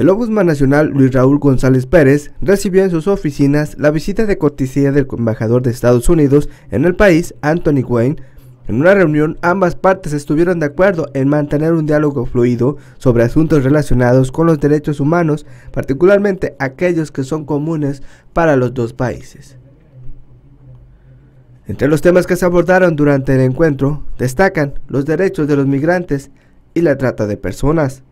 El Ombudsman Nacional Luis Raúl González Pérez recibió en sus oficinas la visita de cortesía del embajador de Estados Unidos en el país, Anthony Wayne. En una reunión, ambas partes estuvieron de acuerdo en mantener un diálogo fluido sobre asuntos relacionados con los derechos humanos, particularmente aquellos que son comunes para los dos países. Entre los temas que se abordaron durante el encuentro destacan los derechos de los migrantes y la trata de personas.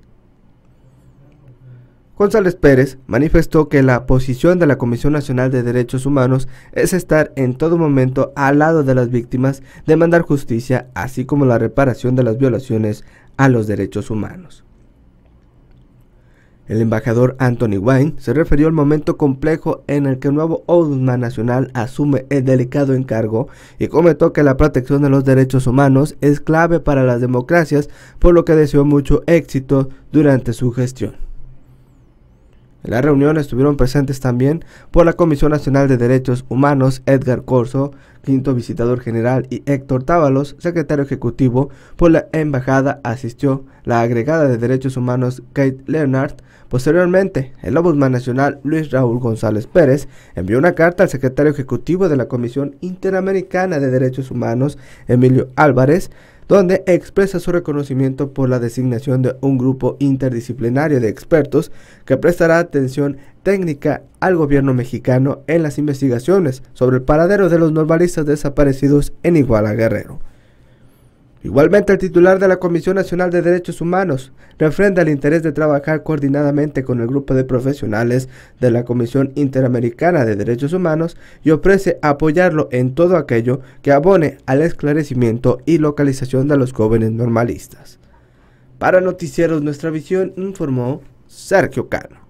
González Pérez manifestó que la posición de la Comisión Nacional de Derechos Humanos es estar en todo momento al lado de las víctimas, demandar justicia, así como la reparación de las violaciones a los derechos humanos. El embajador Anthony Wayne se refirió al momento complejo en el que el nuevo Ombudsman Nacional asume el delicado encargo y comentó que la protección de los derechos humanos es clave para las democracias, por lo que deseó mucho éxito durante su gestión. En la reunión estuvieron presentes también por la Comisión Nacional de Derechos Humanos Edgar Corso, quinto visitador general, y Héctor Tábalos, secretario ejecutivo por la embajada, asistió la agregada de Derechos Humanos Kate Leonard. Posteriormente, el Ombudsman Nacional Luis Raúl González Pérez envió una carta al secretario ejecutivo de la Comisión Interamericana de Derechos Humanos, Emilio Álvarez, donde expresa su reconocimiento por la designación de un grupo interdisciplinario de expertos que prestará atención técnica al gobierno mexicano en las investigaciones sobre el paradero de los normalistas desaparecidos en Iguala Guerrero. Igualmente, el titular de la Comisión Nacional de Derechos Humanos refrenda el interés de trabajar coordinadamente con el grupo de profesionales de la Comisión Interamericana de Derechos Humanos y ofrece apoyarlo en todo aquello que abone al esclarecimiento y localización de los jóvenes normalistas. Para Noticieros Nuestra Visión informó Sergio Cano.